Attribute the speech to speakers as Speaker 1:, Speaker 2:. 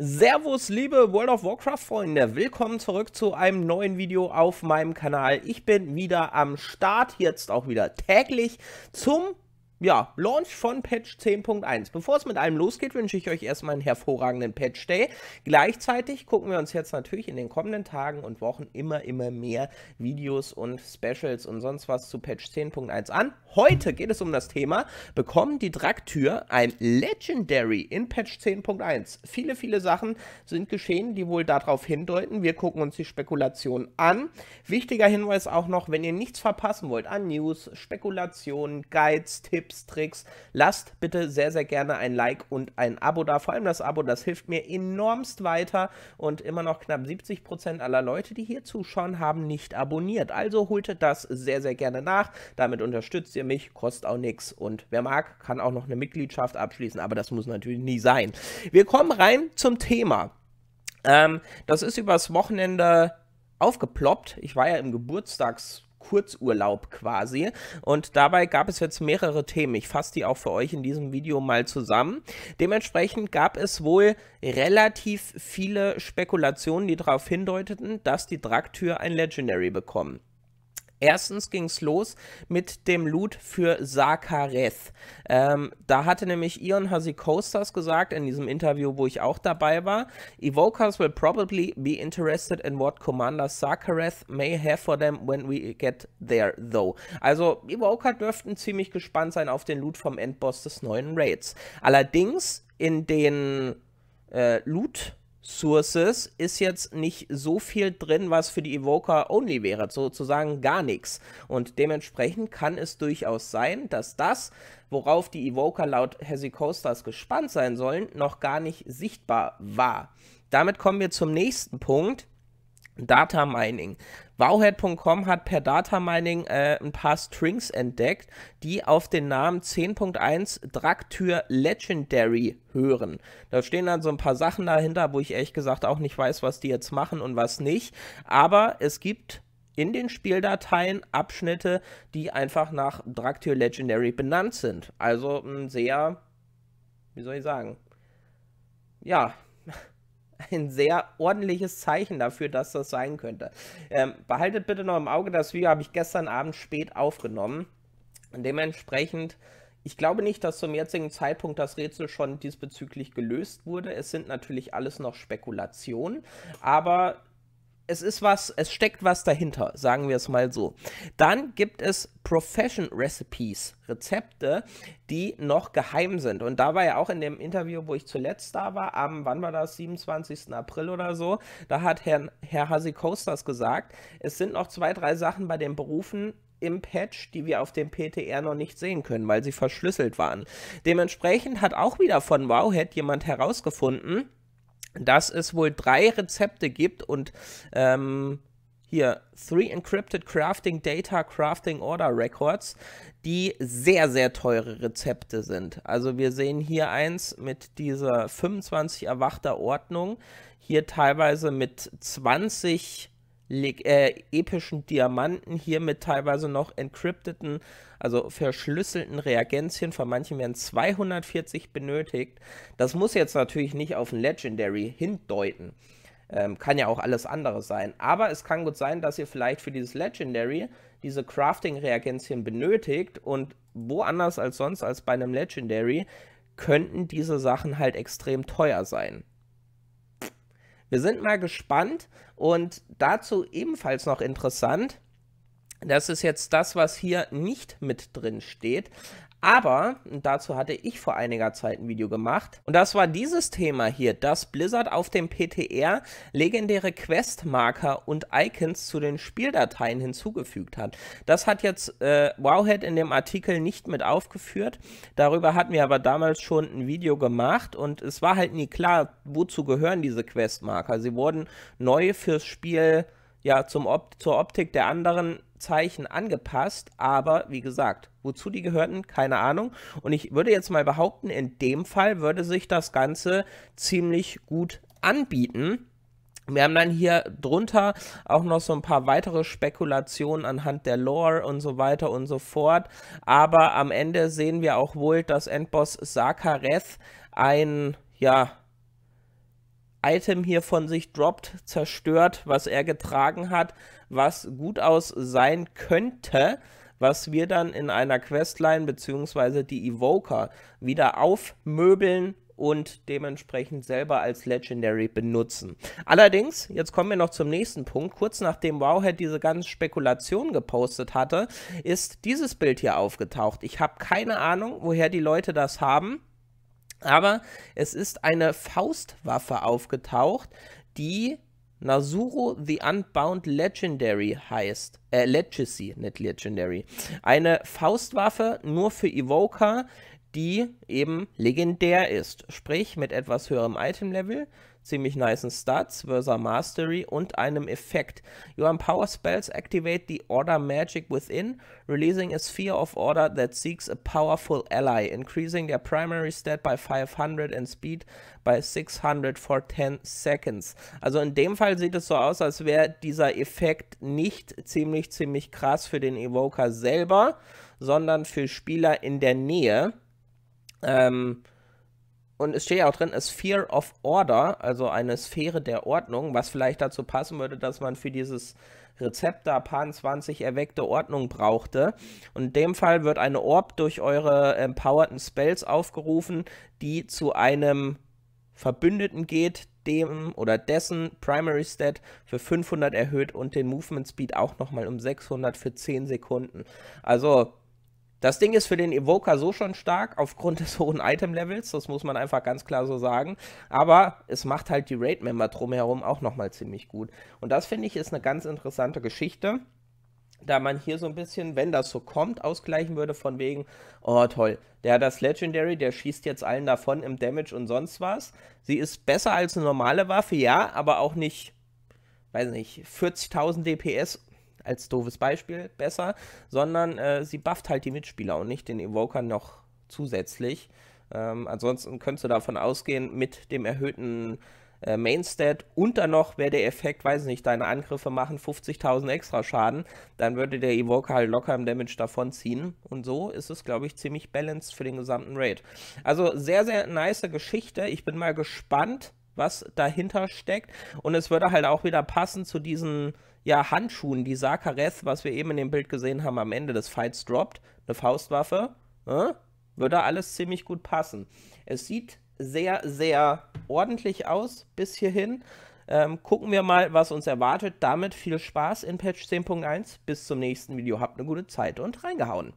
Speaker 1: Servus, liebe World of Warcraft-Freunde, willkommen zurück zu einem neuen Video auf meinem Kanal. Ich bin wieder am Start, jetzt auch wieder täglich zum ja, Launch von Patch 10.1. Bevor es mit allem losgeht, wünsche ich euch erstmal einen hervorragenden Patch Day. Gleichzeitig gucken wir uns jetzt natürlich in den kommenden Tagen und Wochen immer, immer mehr Videos und Specials und sonst was zu Patch 10.1 an. Heute geht es um das Thema, bekommen die Draktür ein Legendary in Patch 10.1. Viele, viele Sachen sind geschehen, die wohl darauf hindeuten. Wir gucken uns die Spekulationen an. Wichtiger Hinweis auch noch, wenn ihr nichts verpassen wollt an News, Spekulationen, Guides, Tipps, Tipps, Tricks. Lasst bitte sehr, sehr gerne ein Like und ein Abo da. Vor allem das Abo, das hilft mir enormst weiter. Und immer noch knapp 70% Prozent aller Leute, die hier zuschauen, haben nicht abonniert. Also holt das sehr, sehr gerne nach. Damit unterstützt ihr mich, kostet auch nichts. Und wer mag, kann auch noch eine Mitgliedschaft abschließen. Aber das muss natürlich nie sein. Wir kommen rein zum Thema. Ähm, das ist übers Wochenende aufgeploppt. Ich war ja im Geburtstags- Kurzurlaub quasi. Und dabei gab es jetzt mehrere Themen. Ich fasse die auch für euch in diesem Video mal zusammen. Dementsprechend gab es wohl relativ viele Spekulationen, die darauf hindeuteten, dass die Draktür ein Legendary bekommen. Erstens ging es los mit dem Loot für Sakareth. Ähm, da hatte nämlich Ion Coasters gesagt in diesem Interview, wo ich auch dabei war, Evokers will probably be interested in what Commander Sakareth may have for them when we get there, though. Also Evoker dürften ziemlich gespannt sein auf den Loot vom Endboss des neuen Raids. Allerdings in den äh, Loot Sources ist jetzt nicht so viel drin, was für die Evoker-Only wäre, sozusagen gar nichts. Und dementsprechend kann es durchaus sein, dass das, worauf die Evoker laut Hezzy gespannt sein sollen, noch gar nicht sichtbar war. Damit kommen wir zum nächsten Punkt. Data Mining. Wowhead.com hat per Data Mining äh, ein paar Strings entdeckt, die auf den Namen 10.1 Draktür Legendary hören. Da stehen dann so ein paar Sachen dahinter, wo ich ehrlich gesagt auch nicht weiß, was die jetzt machen und was nicht. Aber es gibt in den Spieldateien Abschnitte, die einfach nach Draktür Legendary benannt sind. Also ein sehr, wie soll ich sagen, ja, ein sehr ordentliches Zeichen dafür, dass das sein könnte. Ähm, behaltet bitte noch im Auge, das Video habe ich gestern Abend spät aufgenommen. Und dementsprechend, ich glaube nicht, dass zum jetzigen Zeitpunkt das Rätsel schon diesbezüglich gelöst wurde. Es sind natürlich alles noch Spekulationen, aber es ist was, es steckt was dahinter, sagen wir es mal so. Dann gibt es Profession Recipes, Rezepte, die noch geheim sind. Und da war ja auch in dem Interview, wo ich zuletzt da war, am, wann war das, 27. April oder so, da hat Herr, Herr Hasi Coasters gesagt, es sind noch zwei, drei Sachen bei den Berufen, im Patch, die wir auf dem PTR noch nicht sehen können, weil sie verschlüsselt waren. Dementsprechend hat auch wieder von Wowhead jemand herausgefunden, dass es wohl drei Rezepte gibt und ähm, hier Three Encrypted Crafting Data Crafting Order Records, die sehr, sehr teure Rezepte sind. Also wir sehen hier eins mit dieser 25 erwachter Ordnung, hier teilweise mit 20 äh, epischen Diamanten, hier mit teilweise noch encrypteten, also verschlüsselten Reagenzien. Von manchen werden 240 benötigt. Das muss jetzt natürlich nicht auf ein Legendary hindeuten. Ähm, kann ja auch alles andere sein. Aber es kann gut sein, dass ihr vielleicht für dieses Legendary diese Crafting-Reagenzien benötigt und woanders als sonst als bei einem Legendary könnten diese Sachen halt extrem teuer sein. Wir sind mal gespannt und dazu ebenfalls noch interessant. Das ist jetzt das, was hier nicht mit drin steht. Aber dazu hatte ich vor einiger Zeit ein Video gemacht und das war dieses Thema hier, dass Blizzard auf dem PTR legendäre Questmarker und Icons zu den Spieldateien hinzugefügt hat. Das hat jetzt äh, Wowhead in dem Artikel nicht mit aufgeführt. Darüber hatten wir aber damals schon ein Video gemacht und es war halt nie klar, wozu gehören diese Questmarker. Sie wurden neu fürs Spiel ja zum Op zur Optik der anderen Zeichen angepasst, aber wie gesagt, wozu die gehörten, keine Ahnung. Und ich würde jetzt mal behaupten, in dem Fall würde sich das Ganze ziemlich gut anbieten. Wir haben dann hier drunter auch noch so ein paar weitere Spekulationen anhand der Lore und so weiter und so fort. Aber am Ende sehen wir auch wohl, dass Endboss Sakareth ein, ja, Item hier von sich droppt, zerstört, was er getragen hat, was gut aus sein könnte, was wir dann in einer Questline bzw. die Evoker wieder aufmöbeln und dementsprechend selber als Legendary benutzen. Allerdings, jetzt kommen wir noch zum nächsten Punkt, kurz nachdem Wowhead diese ganze Spekulation gepostet hatte, ist dieses Bild hier aufgetaucht. Ich habe keine Ahnung, woher die Leute das haben. Aber es ist eine Faustwaffe aufgetaucht, die Nasuro the Unbound Legendary heißt. Äh, Legacy, nicht Legendary. Eine Faustwaffe nur für Evoker, die eben legendär ist. Sprich, mit etwas höherem Item-Level ziemlich nice Stats, Versa Mastery und einem Effekt. Your empower spells, activate the Order Magic within, releasing a sphere of order that seeks a powerful ally, increasing their primary stat by 500 and speed by 600 for 10 seconds. Also in dem Fall sieht es so aus, als wäre dieser Effekt nicht ziemlich, ziemlich krass für den Evoker selber, sondern für Spieler in der Nähe. Ähm, und es steht ja auch drin, a Sphere of Order, also eine Sphäre der Ordnung, was vielleicht dazu passen würde, dass man für dieses Rezept da Pan 20 erweckte Ordnung brauchte. Und in dem Fall wird eine Orb durch eure empowerten Spells aufgerufen, die zu einem Verbündeten geht, dem oder dessen Primary Stat für 500 erhöht und den Movement Speed auch nochmal um 600 für 10 Sekunden. Also das Ding ist für den Evoker so schon stark, aufgrund des hohen Item-Levels, das muss man einfach ganz klar so sagen. Aber es macht halt die Raid-Member drumherum auch nochmal ziemlich gut. Und das finde ich ist eine ganz interessante Geschichte, da man hier so ein bisschen, wenn das so kommt, ausgleichen würde von wegen, oh toll, der hat das Legendary, der schießt jetzt allen davon im Damage und sonst was. Sie ist besser als eine normale Waffe, ja, aber auch nicht, weiß nicht, 40.000 DPS als doofes Beispiel besser, sondern äh, sie bufft halt die Mitspieler und nicht den Evoker noch zusätzlich. Ähm, ansonsten könntest du davon ausgehen, mit dem erhöhten äh, Mainstat und dann noch wäre der Effekt, weiß nicht, deine Angriffe machen 50.000 extra Schaden, dann würde der Evoker halt locker im Damage davonziehen. Und so ist es, glaube ich, ziemlich balanced für den gesamten Raid. Also sehr, sehr nice Geschichte. Ich bin mal gespannt, was dahinter steckt. Und es würde halt auch wieder passen zu diesen ja, Handschuhen, die Sakares, was wir eben in dem Bild gesehen haben, am Ende des Fights droppt, eine Faustwaffe, äh, würde alles ziemlich gut passen. Es sieht sehr, sehr ordentlich aus bis hierhin. Ähm, gucken wir mal, was uns erwartet. Damit viel Spaß in Patch 10.1. Bis zum nächsten Video. Habt eine gute Zeit und reingehauen.